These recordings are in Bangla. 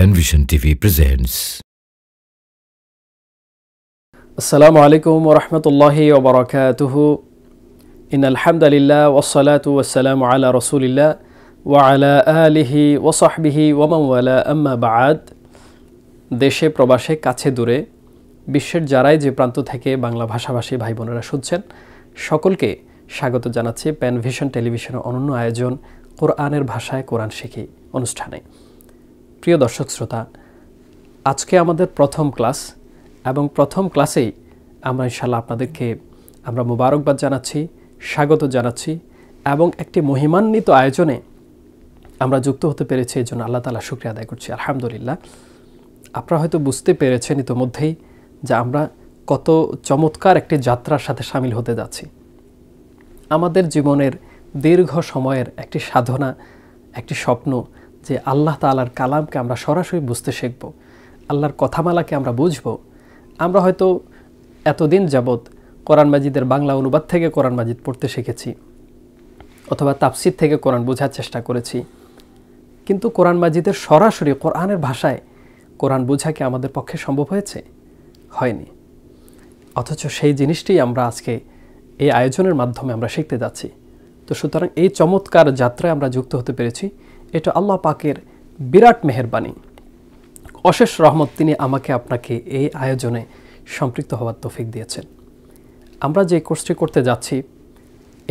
Penvision TV presents. আসসালামু আলাইকুম ওরহমতুল্লাহি ওবরাকাতুহু ইন আলহামদুলিল্লাহ ওসলাতু ওসালাম আলা রসুলিল্লাহ ওয়ালা আলিহি ওসহবিহি ওমাওয়ালা আম্মা বাদ দেশে প্রবাসে কাছে দূরে বিশ্বের যারাই যে প্রান্ত থেকে বাংলা ভাষাভাষী ভাই বোনেরা শুনছেন সকলকে স্বাগত জানাচ্ছি প্যানভিশন টেলিভিশনের অনন্য আয়োজন কোরআনের ভাষায় কোরআন শিখি অনুষ্ঠানে প্রিয় দর্শক শ্রোতা আজকে আমাদের প্রথম ক্লাস এবং প্রথম ক্লাসেই আমরা ইনশাল্লাহ আপনাদেরকে আমরা মুবারকবাদ জানাচ্ছি স্বাগত জানাচ্ছি এবং একটি মহিমান্বিত আয়োজনে আমরা যুক্ত হতে পেরেছি এই জন্য আল্লাহ তালা শুক্রিয়া আদায় করছি আলহামদুলিল্লাহ আপনারা হয়তো বুঝতে পেরেছেন ইতোমধ্যেই যে আমরা কত চমৎকার একটি যাত্রার সাথে সামিল হতে যাচ্ছি আমাদের জীবনের দীর্ঘ সময়ের একটি সাধনা একটি স্বপ্ন যে আল্লাহ তালার কালামকে আমরা সরাসরি বুঝতে শিখব আল্লাহর কথামালাকে আমরা বুঝব আমরা হয়তো এতদিন যাবৎ কোরআন মাজিদের বাংলা অনুবাদ থেকে কোরআন মাজিদ পড়তে শিখেছি অথবা তাপসিদ থেকে কোরআন বোঝার চেষ্টা করেছি কিন্তু কোরআন মাজিদের সরাসরি কোরআনের ভাষায় কোরআন বোঝাকে আমাদের পক্ষে সম্ভব হয়েছে হয়নি অথচ সেই জিনিসটি আমরা আজকে এই আয়োজনের মাধ্যমে আমরা শিখতে যাচ্ছি তো সুতরাং এই চমৎকার যাত্রায় আমরা যুক্ত হতে পেরেছি এটা আল্লাহ পাকের বিরাট মেহরবানি অশেষ রহমত তিনি আমাকে আপনাকে এই আয়োজনে সম্পৃক্ত হওয়ার তৌফিক দিয়েছেন আমরা যে কোর্সটি করতে যাচ্ছি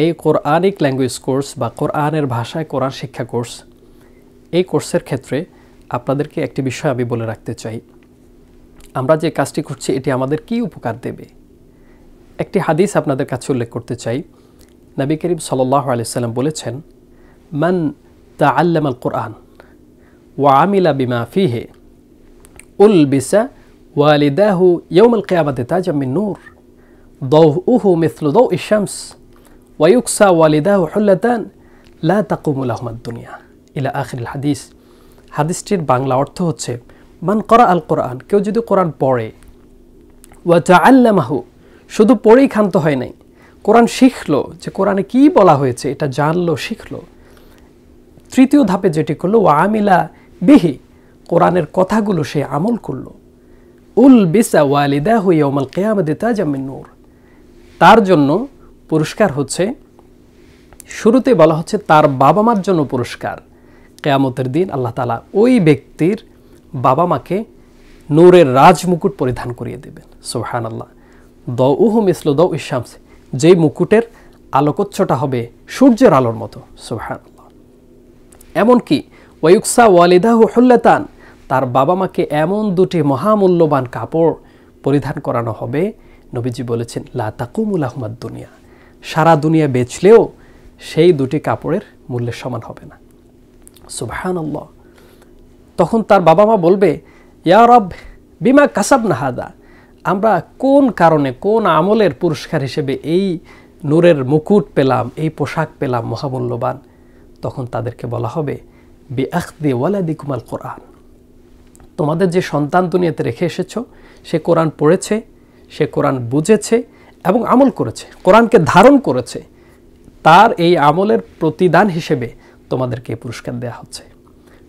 এই কোরআনিক ল্যাঙ্গুয়েজ কোর্স বা কোরআনের ভাষায় কোরআন শিক্ষা কোর্স এই কোর্সের ক্ষেত্রে আপনাদেরকে একটি বিষয় আমি বলে রাখতে চাই আমরা যে কাজটি করছি এটি আমাদের কি উপকার দেবে একটি হাদিস আপনাদের কাছে উল্লেখ করতে চাই নবী করিম সাল্লাহ সাল্লাম বলেছেন মান তা আল্লাম আল কোরআন ওয়া আমিলা বিমা ফিহে উল বিসা ওয়ালিদাহু ইয়ৌমল কেয়াবাদে তাজামিন নূর দৌ উহু মিথলু দৌ ইশামস ওয়াইউকসা ওয়ালিদাহ হল্লাতান লা তাকুমুল আহমদ দুনিয়া ইলা আখির হাদিস হাদিসটির বাংলা অর্থ হচ্ছে মান করা আল কোরআন কেউ যদি কোরআন পড়ে ওয়া চা আল্লামাহু শুধু পড়েই ক্ষান্ত হয় নাই কোরআন শিখলো যে কোরআনে কি বলা হয়েছে এটা জানলো শিখলো তৃতীয় ধাপে যেটি করলো ওয়া আমিলা বিহি কোরআনের কথাগুলো সে আমল করলো উল বিসা ওয়ালিদা হুই অমল কেয়ামদে তাজামিন নূর তার জন্য পুরস্কার হচ্ছে শুরুতে বলা হচ্ছে তার বাবা মার জন্য পুরস্কার কেয়ামতের দিন আল্লাহ তালা ওই ব্যক্তির বাবা মাকে নূরের রাজমুকুট পরিধান করিয়ে দেবেন সোহান আল্লাহ দ উহু মিসল দ ইশামস যেই মুকুটের আলোকচ্ছটা হবে সূর্যের আলোর মতো সোহান এমনকি ওয়ুকসা ওয়ালিদাহু হুল্লাতান তার বাবা মাকে এমন দুটি মহামূল্যবান কাপড় পরিধান করানো হবে নবীজি বলেছেন লাতাকুমুল আহমদ দুনিয়া সারা দুনিয়া বেচলেও সেই দুটি কাপড়ের মূল্যের সমান হবে না সুবাহানল্লাহ তখন তার বাবা মা বলবে ইয়া বিমা কাসাব নাহাদা আমরা কোন কারণে কোন আমলের পুরস্কার হিসেবে এই নূরের মুকুট পেলাম এই পোশাক পেলাম মহামূল্যবান তখন তাদেরকে বলা হবে বেআখদি কুমাল কোরআন তোমাদের যে সন্তান দুনিয়াতে রেখে এসেছ সে কোরআন পড়েছে সে কোরআন বুঝেছে এবং আমল করেছে কোরআনকে ধারণ করেছে তার এই আমলের প্রতিদান হিসেবে তোমাদেরকে পুরস্কার দেয়া হচ্ছে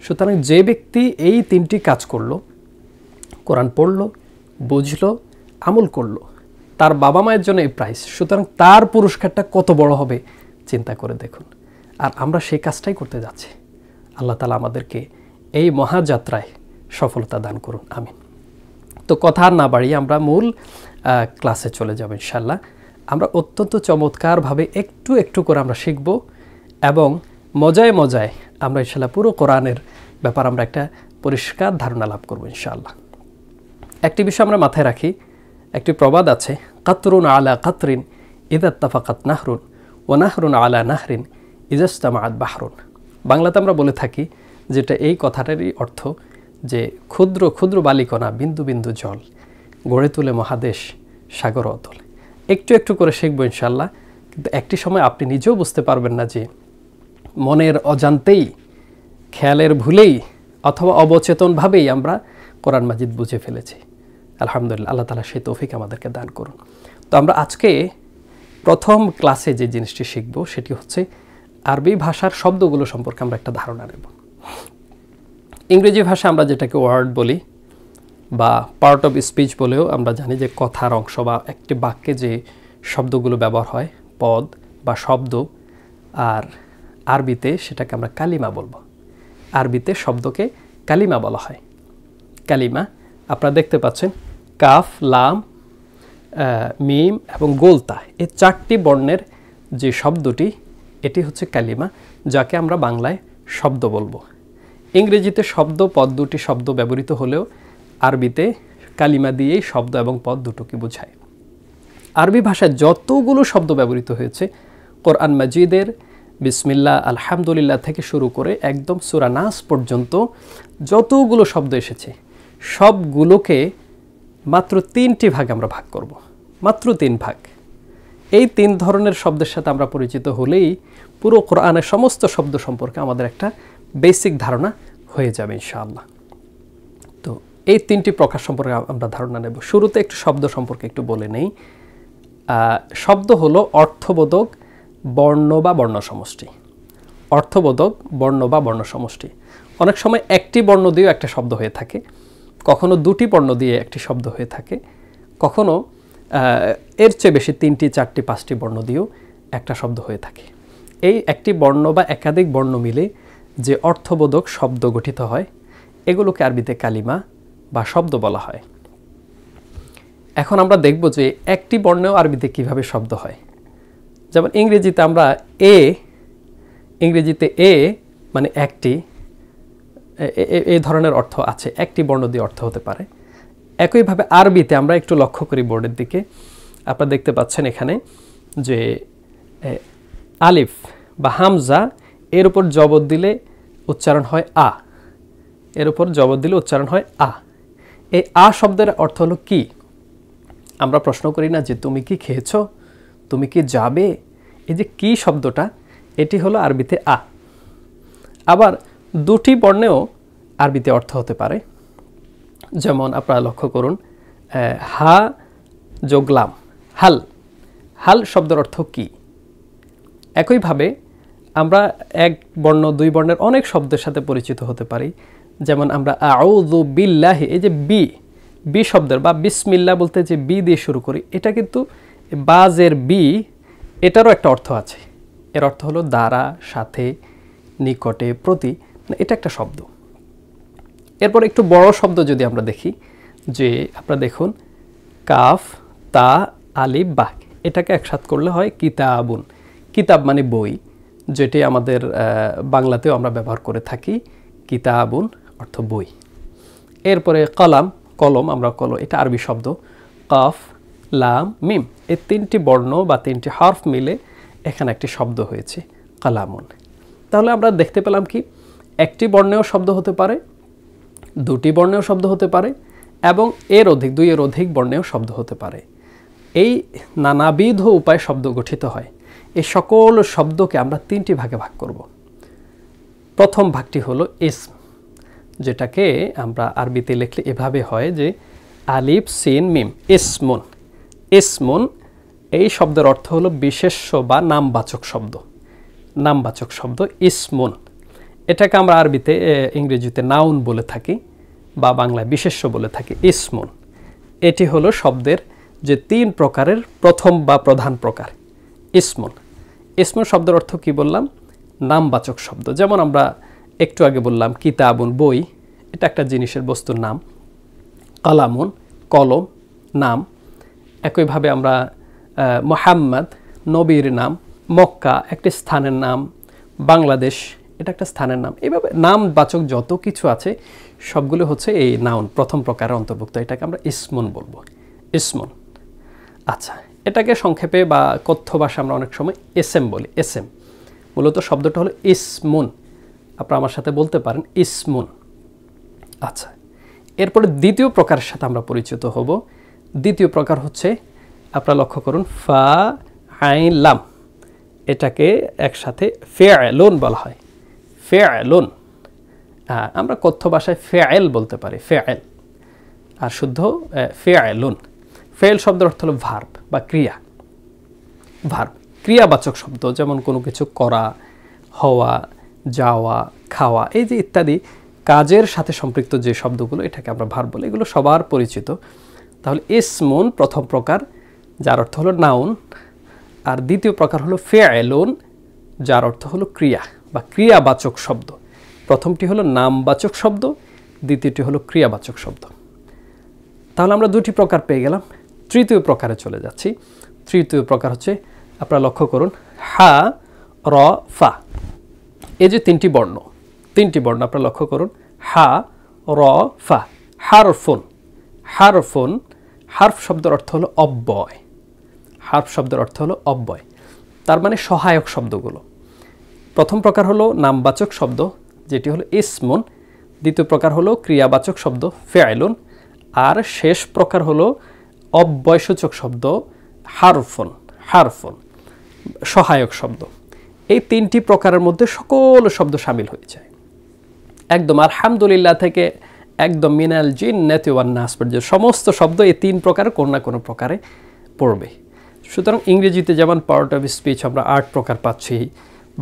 সুতরাং যে ব্যক্তি এই তিনটি কাজ করল কোরআন পড়ল বুঝল আমল করল তার বাবা মায়ের জন্য এই প্রাইস সুতরাং তার পুরস্কারটা কত বড় হবে চিন্তা করে দেখুন আর আমরা সেই কাজটাই করতে যাচ্ছি আল্লাহ তালা আমাদেরকে এই মহাযাত্রায় সফলতা দান করুন আমি তো কথা না বাড়িয়ে আমরা মূল ক্লাসে চলে যাব ইনশাল্লাহ আমরা অত্যন্ত চমৎকারভাবে একটু একটু করে আমরা শিখব এবং মজায় মজায় আমরা ইনশাল্লাহ পুরো কোরআনের ব্যাপার আমরা একটা পরিষ্কার ধারণা লাভ করব ইনশাআল্লাহ একটি বিষয় আমরা মাথায় রাখি একটি প্রবাদ আছে কাতরুন আলা কাতরিন ইদাত্তাফাকাত নাহরুন ও নাহরুন আলা নাহরিন ইজাস্তামাত বাহরুন বাংলাতে আমরা বলে থাকি যেটা এই কথাটারই অর্থ যে ক্ষুদ্র ক্ষুদ্র বালিকণা বিন্দু বিন্দু জল গড়ে তুলে মহাদেশ সাগর অতল একটু একটু করে শিখবো ইনশাল্লাহ কিন্তু একটি সময় আপনি নিজেও বুঝতে পারবেন না যে মনের অজান্তেই খেয়ালের ভুলেই অথবা অবচেতনভাবেই আমরা কোরআন মাজিদ বুঝে ফেলেছি আলহামদুলিল্লাহ আল্লাহ তালা সেই তৌফিক আমাদেরকে দান করুন তো আমরা আজকে প্রথম ক্লাসে যে জিনিসটি শিখব সেটি হচ্ছে আরবি ভাষার শব্দগুলো সম্পর্কে আমরা একটা ধারণা নেব ইংরেজি ভাষা আমরা যেটাকে ওয়ার্ড বলি বা পার্ট অফ স্পিচ বলেও আমরা জানি যে কথার অংশ বা একটি বাক্যে যে শব্দগুলো ব্যবহার হয় পদ বা শব্দ আর আরবিতে সেটাকে আমরা কালিমা বলবো আরবিতে শব্দকে কালিমা বলা হয় কালিমা আপনারা দেখতে পাচ্ছেন কাফ লাম মিম এবং গোলতা এই চারটি বর্ণের যে শব্দটি এটি হচ্ছে কালিমা যাকে আমরা বাংলায় শব্দ বলবো ইংরেজিতে শব্দ পদ দুটি শব্দ ব্যবহৃত হলেও আরবিতে কালিমা দিয়েই শব্দ এবং পদ দুটোকে বোঝায় আরবি ভাষায় যতগুলো শব্দ ব্যবহৃত হয়েছে কোরআন মাজিদের বিসমিল্লা আলহামদুলিল্লাহ থেকে শুরু করে একদম সুরানাস পর্যন্ত যতগুলো শব্দ এসেছে সবগুলোকে মাত্র তিনটি ভাগ আমরা ভাগ করব মাত্র তিন ভাগ এই তিন ধরনের শব্দের সাথে আমরা পরিচিত হলেই পুরো কোরআনের সমস্ত শব্দ সম্পর্কে আমাদের একটা বেসিক ধারণা হয়ে যাবে ইনশাআল্লাহ তো এই তিনটি প্রকার সম্পর্কে আমরা ধারণা নেব শুরুতে একটু শব্দ সম্পর্কে একটু বলে নেই শব্দ হলো অর্থবোধক বর্ণ বা বর্ণ সমষ্টি অর্থবোধক বর্ণ বা বর্ণ সমষ্টি অনেক সময় একটি বর্ণ দিয়েও একটা শব্দ হয়ে থাকে কখনো দুটি বর্ণ দিয়ে একটি শব্দ হয়ে থাকে কখনো এর চেয়ে বেশি তিনটি চারটি পাঁচটি বর্ণ দিয়েও একটা শব্দ হয়ে থাকে এই একটি বর্ণ বা একাধিক বর্ণ মিলে যে অর্থবোধক শব্দ গঠিত হয় এগুলোকে আরবিতে কালিমা বা শব্দ বলা হয় এখন আমরা দেখব যে একটি বর্ণেও আরবিতে কিভাবে শব্দ হয় যেমন ইংরেজিতে আমরা এ ইংরেজিতে এ মানে একটি এ ধরনের অর্থ আছে একটি বর্ণ দিয়ে অর্থ হতে পারে একইভাবে আরবিতে আমরা একটু লক্ষ্য করি বোর্ডের দিকে আপনারা দেখতে পাচ্ছেন এখানে যে আলিফ বা হামজা এর উপর জবর দিলে উচ্চারণ হয় আ এর উপর জবর দিলে উচ্চারণ হয় আ এই আ শব্দের অর্থ হলো কি আমরা প্রশ্ন করি না যে তুমি কি খেয়েছ তুমি কি যাবে এই যে কি শব্দটা এটি হলো আরবিতে আ আবার দুটি বর্ণেও আরবিতে অর্থ হতে পারে যেমন আপনারা লক্ষ্য করুন হা যোগলাম হাল হাল শব্দের অর্থ কী একইভাবে আমরা এক বর্ণ দুই বর্ণের অনেক শব্দের সাথে পরিচিত হতে পারি যেমন আমরা আউদু বিল্লাহ এই যে বি বি শব্দের বা বিসমিল্লা বলতে যে বি দিয়ে শুরু করি এটা কিন্তু বাজের বি এটারও একটা অর্থ আছে এর অর্থ হলো দ্বারা সাথে নিকটে প্রতি মানে এটা একটা শব্দ এরপর একটু বড় শব্দ যদি আমরা দেখি যে আপনারা দেখুন কাফ তা আলিব বা এটাকে একসাথ করলে হয় কিতাবুন কিতাব মানে বই যেটি আমাদের বাংলাতেও আমরা ব্যবহার করে থাকি কিতাবুন অর্থ বই এরপরে কলাম কলম আমরা কলম এটা আরবি শব্দ কফ লাম মিম এই তিনটি বর্ণ বা তিনটি হার্ফ মিলে এখানে একটি শব্দ হয়েছে কালামুন তাহলে আমরা দেখতে পেলাম কি একটি বর্ণেও শব্দ হতে পারে দুটি বর্ণেও শব্দ হতে পারে এবং এর অধিক দুই এর অধিক বর্ণেও শব্দ হতে পারে এই নানাবিধ উপায়ে শব্দ গঠিত হয় এই সকল শব্দকে আমরা তিনটি ভাগে ভাগ করব প্রথম ভাগটি হলো ইসম যেটাকে আমরা আরবিতে লিখলে এভাবে হয় যে আলিফ সিন মিম ইসমুন ইসমুন এই শব্দের অর্থ হলো বিশেষ্য বা নামবাচক শব্দ নামবাচক শব্দ ইসমুন এটাকে আমরা আরবিতে ইংরেজিতে নাউন বলে থাকি বা বাংলায় বিশেষ্য বলে থাকি ইসমুন এটি হলো শব্দের যে তিন প্রকারের প্রথম বা প্রধান প্রকার ইসমুন ইসমুন শব্দের অর্থ কি বললাম নামবাচক শব্দ যেমন আমরা একটু আগে বললাম কিতাবুন বই এটা একটা জিনিসের বস্তুর নাম কালামুন কলম নাম একইভাবে আমরা মোহাম্মদ নবীর নাম মক্কা একটি স্থানের নাম বাংলাদেশ এটা একটা স্থানের নাম এভাবে নাম বাচক যত কিছু আছে সবগুলো হচ্ছে এই নাউন প্রথম প্রকারের অন্তর্ভুক্ত এটাকে আমরা ইসমন বলবো ইসমন আচ্ছা এটাকে সংক্ষেপে বা কথ্য ভাষা আমরা অনেক সময় এস এম বলি এস এম মূলত শব্দটা হলো ইসমুন আপনারা আমার সাথে বলতে পারেন ইসমুন আচ্ছা এরপরে দ্বিতীয় প্রকারের সাথে আমরা পরিচিত হব দ্বিতীয় প্রকার হচ্ছে আপনারা লক্ষ্য করুন ফা আইলাম এটাকে একসাথে লোন বলা হয় ফেয়ালুন আমরা কথ্য ভাষায় ফেয়াল বলতে পারি ফেয়াল আর শুদ্ধ ফেয়ালুন ফেয়েল শব্দের অর্থ হলো ভার্ব বা ক্রিয়া ভার্ব ক্রিয়াবাচক শব্দ যেমন কোনো কিছু করা হওয়া যাওয়া খাওয়া এই যে ইত্যাদি কাজের সাথে সম্পৃক্ত যে শব্দগুলো এটাকে আমরা ভার বলি এগুলো সবার পরিচিত তাহলে ইসমুন প্রথম প্রকার যার অর্থ হলো নাউন আর দ্বিতীয় প্রকার হলো ফেয়ালুন যার অর্থ হলো ক্রিয়া বা ক্রিয়াবাচক শব্দ প্রথমটি হলো নামবাচক শব্দ দ্বিতীয়টি হলো ক্রিয়াবাচক শব্দ তাহলে আমরা দুটি প্রকার পেয়ে গেলাম তৃতীয় প্রকারে চলে যাচ্ছি তৃতীয় প্রকার হচ্ছে আপনারা লক্ষ্য করুন হা র ফা এই যে তিনটি বর্ণ তিনটি বর্ণ আপনারা লক্ষ্য করুন হা র ফা হারফোন হারফোন হার্ফ শব্দের অর্থ হলো অব্যয় হার্ফ শব্দের অর্থ হলো অব্যয় তার মানে সহায়ক শব্দগুলো প্রথম প্রকার হলো নামবাচক শব্দ যেটি হলো ইসমুন দ্বিতীয় প্রকার হলো ক্রিয়াবাচক শব্দ ফেয়াইলুন আর শেষ প্রকার হলো অব্যয়সূচক শব্দ হারফোন হারফোন সহায়ক শব্দ এই তিনটি প্রকারের মধ্যে সকল শব্দ সামিল হয়ে যায় একদম আলহামদুলিল্লাহ থেকে একদম মিনাল জিন নেতিওয়ান নাস পর্যন্ত সমস্ত শব্দ এই তিন প্রকার কোনো না কোনো প্রকারে পড়বে সুতরাং ইংরেজিতে যেমন পার্ট অফ স্পিচ আমরা আট প্রকার পাচ্ছি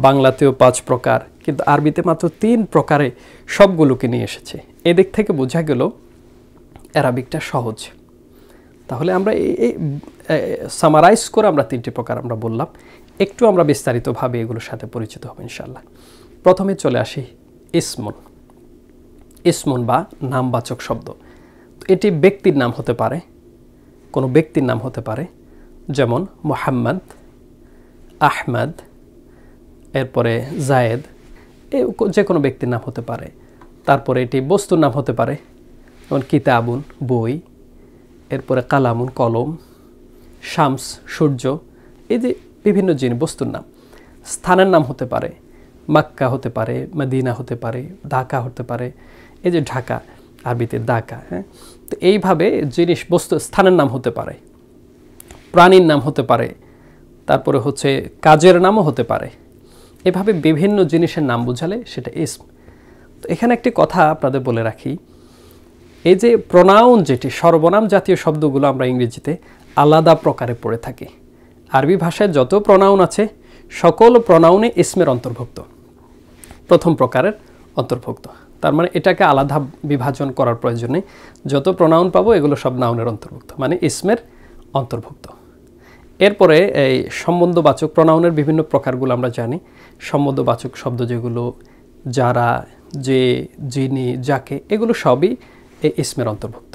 বাংলাতেও পাঁচ প্রকার কিন্তু আরবিতে মাত্র তিন প্রকারে সবগুলোকে নিয়ে এসেছে এদিক থেকে বোঝা গেল অ্যারাবিকটা সহজ তাহলে আমরা এই সামারাইজ করে আমরা তিনটি প্রকার আমরা বললাম একটু আমরা বিস্তারিতভাবে এগুলোর সাথে পরিচিত হব ইনশাল্লাহ প্রথমে চলে আসি ইসমন ইসমন বা নামবাচক শব্দ এটি ব্যক্তির নাম হতে পারে কোনো ব্যক্তির নাম হতে পারে যেমন মোহাম্মদ আহমদ এরপরে জায়েদ এ যে কোনো ব্যক্তির নাম হতে পারে তারপরে এটি বস্তুর নাম হতে পারে যেমন কিতাবুন বই এরপরে কালামুন কলম শামস সূর্য এই যে বিভিন্ন জিনিস বস্তুর নাম স্থানের নাম হতে পারে মাক্কা হতে পারে মদিনা হতে পারে ঢাকা হতে পারে এই যে ঢাকা আরবিতে দাকা হ্যাঁ তো এইভাবে জিনিস বস্তু স্থানের নাম হতে পারে প্রাণীর নাম হতে পারে তারপরে হচ্ছে কাজের নামও হতে পারে এভাবে বিভিন্ন জিনিসের নাম বোঝালে সেটা ইসম তো এখানে একটি কথা আপনাদের বলে রাখি এই যে প্রনাউন যেটি সর্বনাম জাতীয় শব্দগুলো আমরা ইংরেজিতে আলাদা প্রকারে পড়ে থাকি আরবি ভাষায় যত প্রনাউন আছে সকল প্রনাউনে ইসমের অন্তর্ভুক্ত প্রথম প্রকারের অন্তর্ভুক্ত তার মানে এটাকে আলাদা বিভাজন করার প্রয়োজনে যত প্রনাউন পাবো এগুলো সব নাউনের অন্তর্ভুক্ত মানে ইসমের অন্তর্ভুক্ত এরপরে এই সম্বন্ধবাচক প্রণাউনের বিভিন্ন প্রকারগুলো আমরা জানি সম্বন্ধবাচক শব্দ যেগুলো যারা যে যিনি যাকে এগুলো সবই এই ইসমের অন্তর্ভুক্ত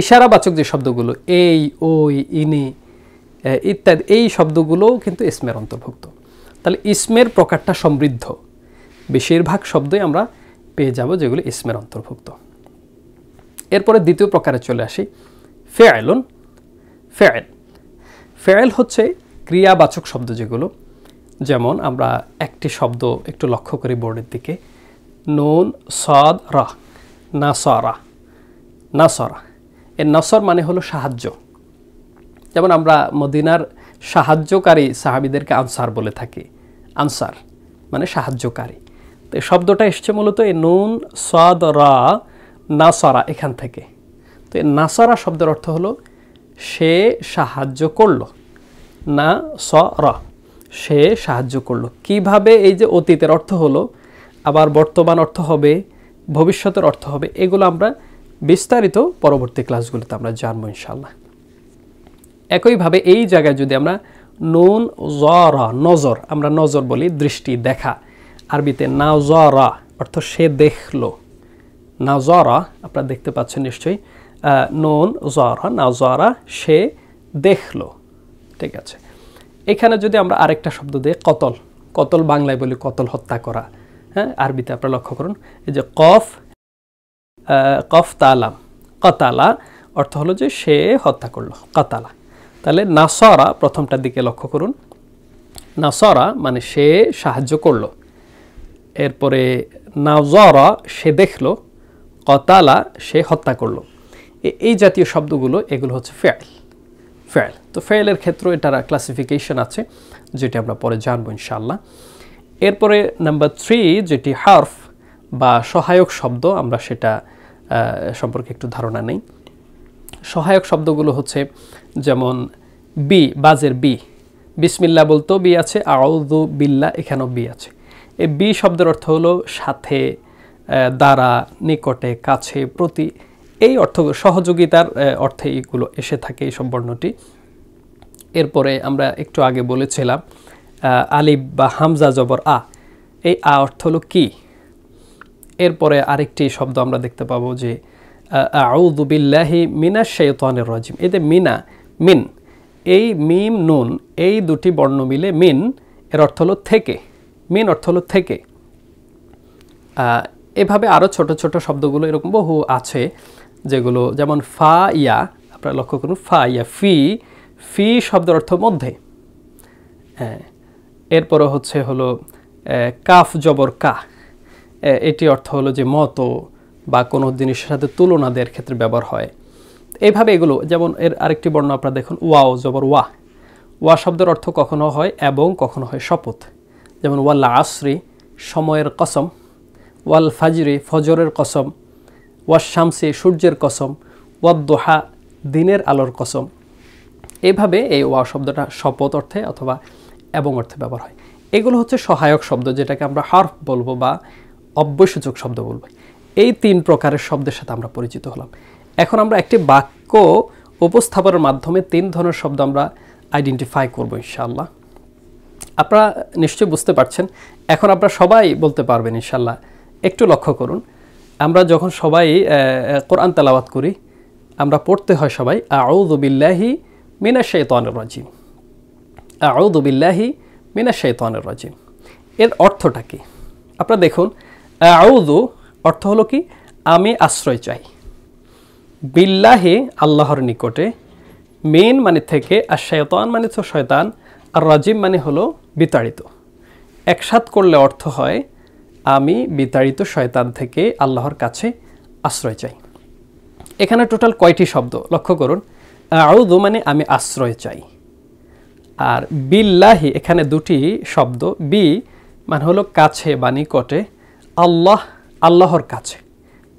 ইশারাবাচক যে শব্দগুলো এই ওই ইনি ইত্যাদি এই শব্দগুলোও কিন্তু ইসমের অন্তর্ভুক্ত তাহলে ইসমের প্রকারটা সমৃদ্ধ বেশিরভাগ শব্দই আমরা পেয়ে যাব যেগুলো ইসমের অন্তর্ভুক্ত এরপরে দ্বিতীয় প্রকারে চলে আসি ফেয়ালুন ফেয়াল ফেয়াল হচ্ছে ক্রিয়াবাচক শব্দ যেগুলো যেমন আমরা একটি শব্দ একটু লক্ষ্য করি বোর্ডের দিকে নুন সদ রা নাসরা নাসরা এর নসর মানে হলো সাহায্য যেমন আমরা মদিনার সাহায্যকারী সাহাবিদেরকে আনসার বলে থাকি আনসার মানে সাহায্যকারী তো এই শব্দটা এসছে মূলত এই নুন সদ রা নাসরা এখান থেকে তো এই সরা শব্দের অর্থ হলো সে সাহায্য করলো না স র সে সাহায্য করলো কিভাবে এই যে অতীতের অর্থ হলো আবার বর্তমান অর্থ হবে ভবিষ্যতের অর্থ হবে এগুলো আমরা বিস্তারিত পরবর্তী ক্লাসগুলোতে আমরা জানবো ইনশাল্লাহ একইভাবে এই জায়গায় যদি আমরা নুন জ র নজর আমরা নজর বলি দৃষ্টি দেখা আরবিতে না জ র অর্থ সে দেখলো না জ র আপনারা দেখতে পাচ্ছেন নিশ্চয়ই নুন জ র না জ রা সে দেখলো ঠিক আছে এখানে যদি আমরা আরেকটা শব্দ দিই কতল কতল বাংলায় বলি কতল হত্যা করা হ্যাঁ আরবিতে আপনারা লক্ষ্য করুন এই যে কফ কফ তালাম কতালা অর্থ হলো যে সে হত্যা করলো কতালা তাহলে নাসরা প্রথমটার দিকে লক্ষ্য করুন নাসরা মানে সে সাহায্য করলো এরপরে নাজরা সে দেখলো কতালা সে হত্যা করলো এই জাতীয় শব্দগুলো এগুলো হচ্ছে ফ্যাল ফেল তো ফেলের ক্ষেত্র এটার ক্লাসিফিকেশন আছে যেটি আমরা পরে জানবো ইনশাল্লাহ এরপরে নাম্বার থ্রি যেটি হার্ফ বা সহায়ক শব্দ আমরা সেটা সম্পর্কে একটু ধারণা নেই সহায়ক শব্দগুলো হচ্ছে যেমন বি বাজের বি বিসমিল্লা বলতেও বি আছে আউদু বিল্লা এখানেও বি আছে এই বি শব্দের অর্থ হলো সাথে দ্বারা নিকটে কাছে প্রতি এই অর্থ সহযোগিতার অর্থে এইগুলো এসে থাকে এই সম্পর্ণটি এরপরে আমরা একটু আগে বলেছিলাম আলিব বা হামজা জবর আ এই আ অর্থ হলো কি এরপরে আরেকটি শব্দ আমরা দেখতে পাবো যে আউদুবিল্লাহি মিনা শেতনের রাজিম এতে মিনা মিন এই মিম নুন এই দুটি বর্ণ মিলে মিন এর অর্থ হলো থেকে মিন অর্থ হলো থেকে এভাবে আরও ছোট ছোট শব্দগুলো এরকম বহু আছে যেগুলো যেমন ফা ইয়া আপনারা লক্ষ্য করুন ফা ইয়া ফি ফি শব্দের অর্থ মধ্যে হ্যাঁ এরপরে হচ্ছে হলো কাফ জবর কা এটি অর্থ হলো যে মতো বা কোনো জিনিসের সাথে তুলনা দেওয়ার ক্ষেত্রে ব্যবহার হয় এইভাবে এগুলো যেমন এর আরেকটি বর্ণ আপনারা দেখুন ওয়াও জবর ওয়া ওয়া শব্দের অর্থ কখনো হয় এবং কখনো হয় শপথ যেমন ওয়াল্লা আশ্রী সময়ের কসম ওয়াল ফাজরি ফজরের কসম ওয়া শামসে সূর্যের কসম ওয়া দোহা দিনের আলোর কসম এভাবে এই ওয়া শব্দটা শপথ অর্থে অথবা এবং অর্থে ব্যবহার হয় এগুলো হচ্ছে সহায়ক শব্দ যেটাকে আমরা হার্ফ বলবো বা অব্যসূচক শব্দ বলবো এই তিন প্রকারের শব্দের সাথে আমরা পরিচিত হলাম এখন আমরা একটি বাক্য উপস্থাপনের মাধ্যমে তিন ধরনের শব্দ আমরা আইডেন্টিফাই করবো ইনশাল্লাহ আপনারা নিশ্চয়ই বুঝতে পারছেন এখন আপনারা সবাই বলতে পারবেন ইনশাল্লাহ একটু লক্ষ্য করুন আমরা যখন সবাই কোরআন তালাওয়াত করি আমরা পড়তে হয় সবাই আউদুবিল্লাহি মিনা শৈতানুর রাজিম আউদুবিল্লাহি মিনা শৈতানুর রাজিম এর অর্থটা কি আপনারা দেখুন আউদু অর্থ হলো কি আমি আশ্রয় চাই বিল্লাহে আল্লাহর নিকটে মেন মানে থেকে আর শয়তান মানে তো শয়তান আর রাজিম মানে হলো বিতাড়িত একসাথ করলে অর্থ হয় আমি বিতাড়িত শয়তান থেকে আল্লাহর কাছে আশ্রয় চাই এখানে টোটাল কয়টি শব্দ লক্ষ্য করুন আউদু মানে আমি আশ্রয় চাই আর বিল্লাহি এখানে দুটি শব্দ বি মানে হলো কাছে বা নিকটে আল্লাহ আল্লাহর কাছে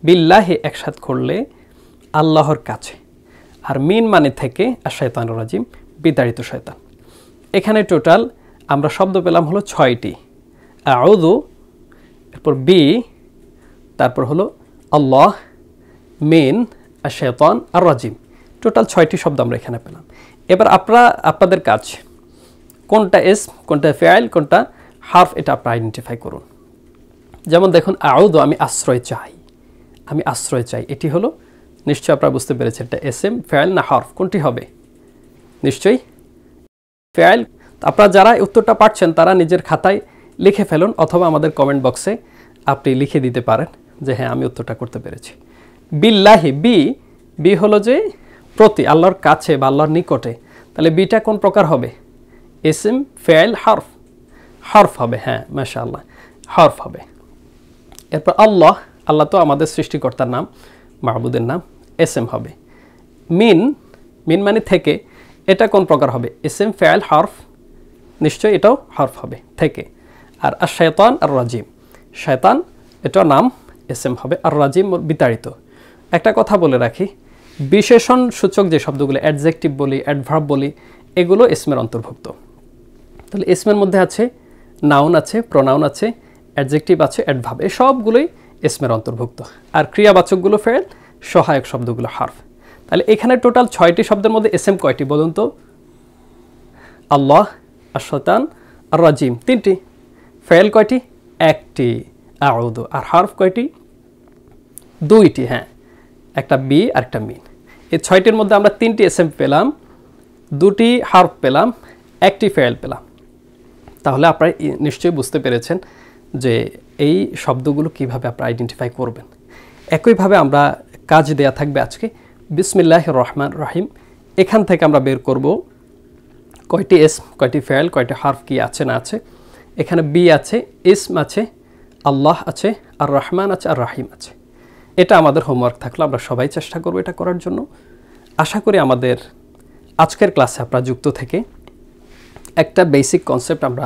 বিল্লাহি একসাথ করলে আল্লাহর কাছে আর মিন মানে থেকে আর শয়তান রাজিম বিতাড়িত শয়তান এখানে টোটাল আমরা শব্দ পেলাম হলো ছয়টি আউদু এরপর বি তারপর হলো আল্লাহ মেন আর শেতন আর রাজিম টোটাল ছয়টি শব্দ আমরা এখানে পেলাম এবার আপনারা আপনাদের কাজ কোনটা এস কোনটা ফেয়াইল কোনটা হাফ এটা আপনারা আইডেন্টিফাই করুন যেমন দেখুন আউদ আমি আশ্রয় চাই আমি আশ্রয় চাই এটি হলো নিশ্চয়ই আপনারা বুঝতে পেরেছেন এটা এস এম ফেয়াল না হার্ফ কোনটি হবে নিশ্চয়ই ফেয়াল আপনারা যারা উত্তরটা পাচ্ছেন তারা নিজের খাতায় লিখে ফেলুন অথবা আমাদের কমেন্ট বক্সে আপনি লিখে দিতে পারেন যে হ্যাঁ আমি উত্তরটা করতে পেরেছি বিল্লাহি বি বি হলো যে প্রতি আল্লাহর কাছে বা আল্লাহর নিকটে তাহলে বিটা কোন প্রকার হবে এসএম ফেল হরফ হরফ হবে হ্যাঁ মাসা আল্লাহ হরফ হবে এরপর আল্লাহ আল্লাহ তো আমাদের সৃষ্টিকর্তার নাম মাহবুদের নাম এস এম হবে মিন মিন মানে থেকে এটা কোন প্রকার হবে এস এম ফেল হরফ নিশ্চয় এটাও হরফ হবে থেকে আর আর শায়তান আর রাজিম শায়তান এটা নাম এস এম হবে আর রাজিম বিতাড়িত একটা কথা বলে রাখি বিশেষণ সূচক যে শব্দগুলো অ্যাডজেক্টিভ বলি অ্যাডভার্ব বলি এগুলো এসমের অন্তর্ভুক্ত তাহলে এসমের মধ্যে আছে নাউন আছে প্রনাউন আছে অ্যাডজেক্টিভ আছে অ্যাডভাব এসবগুলোই এসমের অন্তর্ভুক্ত আর ক্রিয়াবাচকগুলো ফের সহায়ক শব্দগুলো হার্ফ তাহলে এখানে টোটাল ছয়টি শব্দের মধ্যে এস এম কয়টি বলুন তো আল্লাহ আর শতান আর রাজিম তিনটি ফেল কয়টি একটি আউদু আর হার্ফ কয়টি দুইটি হ্যাঁ একটা বি আর একটা মিন এই ছয়টির মধ্যে আমরা তিনটি এস পেলাম দুটি হার্ফ পেলাম একটি ফেল পেলাম তাহলে আপনারা নিশ্চয়ই বুঝতে পেরেছেন যে এই শব্দগুলো কিভাবে আপনারা আইডেন্টিফাই করবেন একইভাবে আমরা কাজ দেয়া থাকবে আজকে বিসমিল্লাহ রহমান রহিম এখান থেকে আমরা বের করব কয়টি এস কয়টি ফেল কয়টি হার্ফ কি আছে না আছে এখানে বি আছে ইসম আছে আল্লাহ আছে আর রহমান আছে আর রাহিম আছে এটা আমাদের হোমওয়ার্ক থাকলো আমরা সবাই চেষ্টা করবো এটা করার জন্য আশা করি আমাদের আজকের ক্লাসে আপনারা যুক্ত থেকে একটা বেসিক কনসেপ্ট আমরা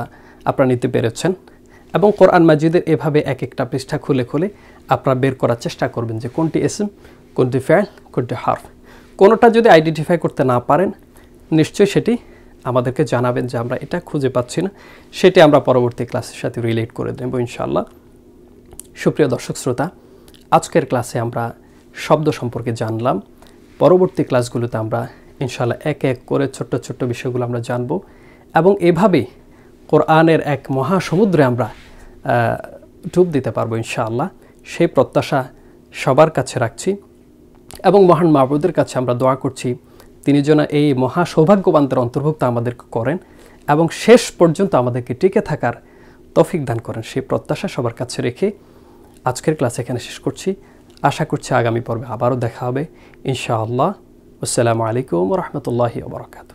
আপনারা নিতে পেরেছেন এবং কোরআন মাজিদের এভাবে এক একটা পৃষ্ঠা খুলে খুলে আপনারা বের করার চেষ্টা করবেন যে কোনটি এসম কোনটি ফ্যাল কোনটি হার্ফ কোনোটা যদি আইডেন্টিফাই করতে না পারেন নিশ্চয়ই সেটি আমাদেরকে জানাবেন যে আমরা এটা খুঁজে পাচ্ছি না সেটি আমরা পরবর্তী ক্লাসের সাথে রিলেট করে দেব ইনশাল্লাহ সুপ্রিয় দর্শক শ্রোতা আজকের ক্লাসে আমরা শব্দ সম্পর্কে জানলাম পরবর্তী ক্লাসগুলোতে আমরা ইনশাল্লাহ এক এক করে ছোট্ট ছোট্ট বিষয়গুলো আমরা জানব এবং এভাবেই কোরআনের এক মহাসমুদ্রে আমরা ডুব দিতে পারবো ইনশাআল্লাহ সেই প্রত্যাশা সবার কাছে রাখছি এবং মহান মাহবুদের কাছে আমরা দোয়া করছি তিনি যেন এই মহা সৌভাগ্যবানদের অন্তর্ভুক্ত আমাদেরকে করেন এবং শেষ পর্যন্ত আমাদেরকে টিকে থাকার তফিক দান করেন সেই প্রত্যাশা সবার কাছে রেখে আজকের ক্লাস এখানে শেষ করছি আশা করছি আগামী পর্বে আবারও দেখা হবে ইনশাআল্লাহ আসসালামু আলাইকুম রহমতুল্লাহি আবরকাত